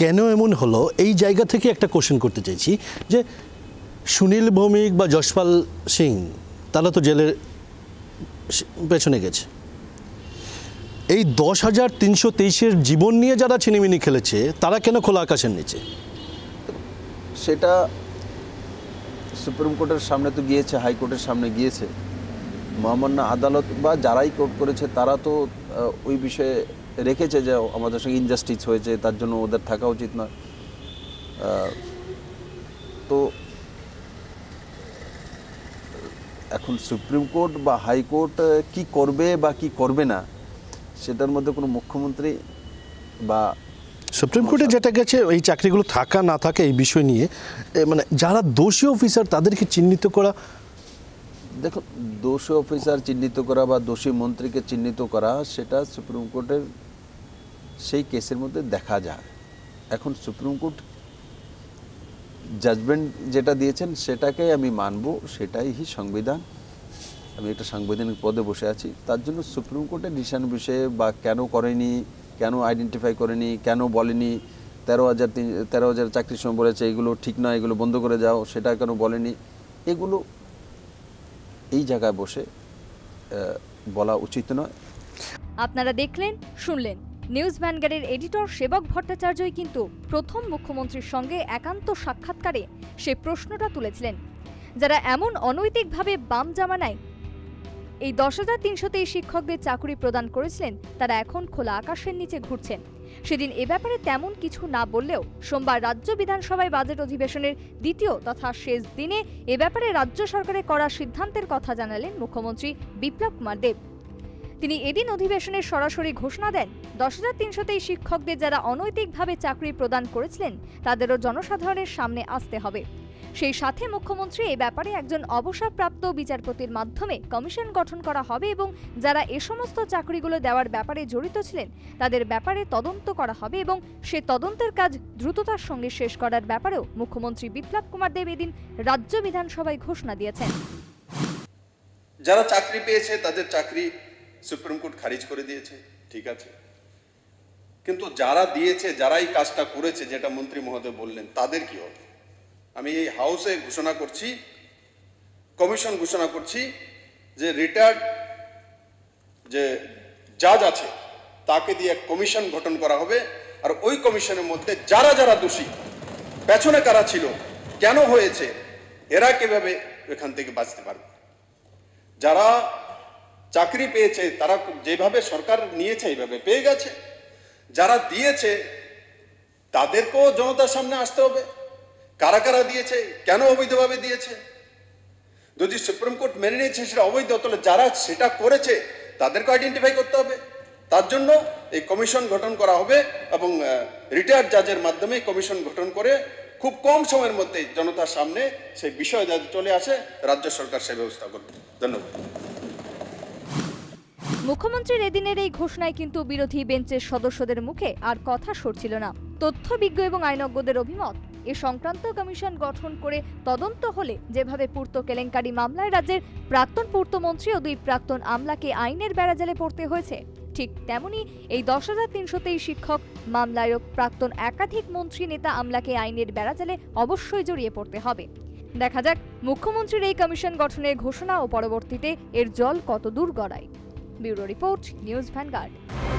কেন এমন হলো এই জায়গা থেকে একটা কোশ্চেন করতে চাইছি যে সুনীল ভৌমিক বা যশপাল সিং তারা তো জেলের পেছনে গেছে এই দশ হাজার তিনশো তেইশের জীবন নিয়ে যারা ছিনিমিনি খেলেছে তারা কেন খোলা আকাশের নিচে সেটা সুপ্রিম কোর্টের সামনে তো গিয়েছে হাইকোর্টের সামনে গিয়েছে মহামান্য আদালত বা যারাই কোর্ট করেছে তারা তো ওই বিষয়ে রেখেছে যে আমাদের সঙ্গে ইনজাস্টিস হয়েছে তার জন্য ওদের থাকা উচিত নয় তো এখন সুপ্রিম কোর্ট বা হাইকোর্ট কি করবে বা কি করবে না সেটার মধ্যে কোনো মুখ্যমন্ত্রী বা সুপ্রিম কোর্টে যেটা গেছে এই চাকরিগুলো থাকা না থাকা এই বিষয় নিয়ে মানে যারা দোষী অফিসার তাদেরকে চিহ্নিত করা দেখো দোষী অফিসার চিহ্নিত করা বা দোষী মন্ত্রীকে চিহ্নিত করা সেটা সুপ্রিম কোর্টের সেই কেসের মধ্যে দেখা যায় এখন সুপ্রিম কোর্ট জাজমেন্ট যেটা দিয়েছেন সেটাকেই আমি মানব সেটাই হি সংবিধান আমি একটা সাংবিধানিক পদে বসে আছি তার জন্য সুপ্রিম কোর্টের ডিসিশন বিষয়ে বা কেন করেনি কেন আইডেন্টিফাই করেনি কেন বলেনি তেরো হাজার তিন তেরো হাজার চাকরির সময় বলেছে এগুলো ঠিক নয় এগুলো বন্ধ করে যাও সেটা কেন বলেনি এগুলো এই জায়গায় বসে বলা উচিত নয় আপনারা দেখলেন শুনলেন নিউজ ভ্যানগার্ডের এডিটর সেবক ভট্টাচার্যই কিন্তু প্রথম মুখ্যমন্ত্রীর সঙ্গে একান্ত সাক্ষাৎকারে সে প্রশ্নটা তুলেছিলেন যারা এমন অনৈতিকভাবে বাম জামানায় এই দশ হাজার তিনশোতে শিক্ষকদের চাকুরি প্রদান করেছিলেন তারা এখন খোলা আকাশের নিচে ঘুরছেন সেদিন এ ব্যাপারে তেমন কিছু না বললেও সোমবার রাজ্য বিধানসভায় বাজেট অধিবেশনের দ্বিতীয় তথা শেষ দিনে এ ব্যাপারে রাজ্য সরকারের করা সিদ্ধান্তের কথা জানালেন মুখ্যমন্ত্রী বিপ্লব কুমার দেব তিনি এদিন অধিবেশনের সরাসরি ঘোষণা দেন দশ হাজার তিনশোতেই শিক্ষকদের যারা অনৈতিকভাবে চাকরি প্রদান করেছিলেন তাদেরও জনসাধারণের সামনে আসতে হবে সেই সাথে মুখ্যমন্ত্রী এ ব্যাপারে একজন অবসরপ্রাপ্ত বিচারপতির মাধ্যমে কমিশন গঠন করা হবে এবং যারা এ সমস্ত চাকরিগুলো দেওয়ার ব্যাপারে জড়িত ছিলেন তাদের ব্যাপারে তদন্ত করা হবে এবং সে তদন্তের কাজ দ্রুততার সঙ্গে শেষ করার ব্যাপারেও মুখ্যমন্ত্রী বিপ্লব কুমার দেব এদিন রাজ্য বিধানসভায় ঘোষণা দিয়েছেন যারা চাকরি পেয়েছে তাদের চাকরি সুপ্রিম কোর্ট খারিজ করে দিয়েছে ঠিক আছে কিন্তু যারা দিয়েছে যারাই কাজটা করেছে যেটা মন্ত্রী মহোদয় বললেন তাদের কি হবে আমি এই হাউসে ঘোষণা করছি কমিশন ঘোষণা করছি যে রিটায়ার্ড যে জাজ আছে তাকে দিয়ে এক কমিশন গঠন করা হবে আর ওই কমিশনের মধ্যে যারা যারা দোষী পেছনে কারা ছিল কেন হয়েছে এরা কিভাবে এখান থেকে বাঁচতে পারবে যারা চাকরি পেয়েছে তারা যেভাবে সরকার নিয়েছে এইভাবে পেয়ে গেছে যারা দিয়েছে তাদেরকেও জনতার সামনে আসতে হবে কারা কারা দিয়েছে কেন অবৈধভাবে দিয়েছে যদি সুপ্রিম কোর্ট মেনে নিয়েছে সেটা অবৈধ তাহলে যারা সেটা করেছে তাদেরকে আইডেন্টিফাই করতে হবে তার জন্য এই কমিশন গঠন করা হবে এবং রিটায়ার্ড জাজের মাধ্যমে কমিশন গঠন করে খুব কম সময়ের মধ্যে জনতার সামনে সেই বিষয় যাতে চলে আসে রাজ্য সরকার সে ব্যবস্থা করবে ধন্যবাদ মুখ্যমন্ত্রীর এদিনের এই ঘোষণায় কিন্তু বিরোধী বেঞ্চের সদস্যদের মুখে আর কথা সরছিল না তথ্যবিজ্ঞ এবং আইনজ্ঞদের অভিমত এ সংক্রান্ত কমিশন গঠন করে তদন্ত হলে যেভাবে পূর্ত কেলেঙ্কারি মামলায় রাজ্যের প্রাক্তন পূর্তমন্ত্রী ও দুই প্রাক্তন আমলাকে আইনের বেড়াজালে পড়তে হয়েছে ঠিক তেমনি এই দশ হাজার তিনশোতেই শিক্ষক মামলায় প্রাক্তন একাধিক মন্ত্রী নেতা আমলাকে আইনের বেড়াজালে অবশ্যই জড়িয়ে পড়তে হবে দেখা যাক মুখ্যমন্ত্রীর এই কমিশন গঠনের ঘোষণা ও পরবর্তীতে এর জল কত দূর গড়ায় ব্যুরো রিপোর্ট নিউজ ভ্যানগার্ড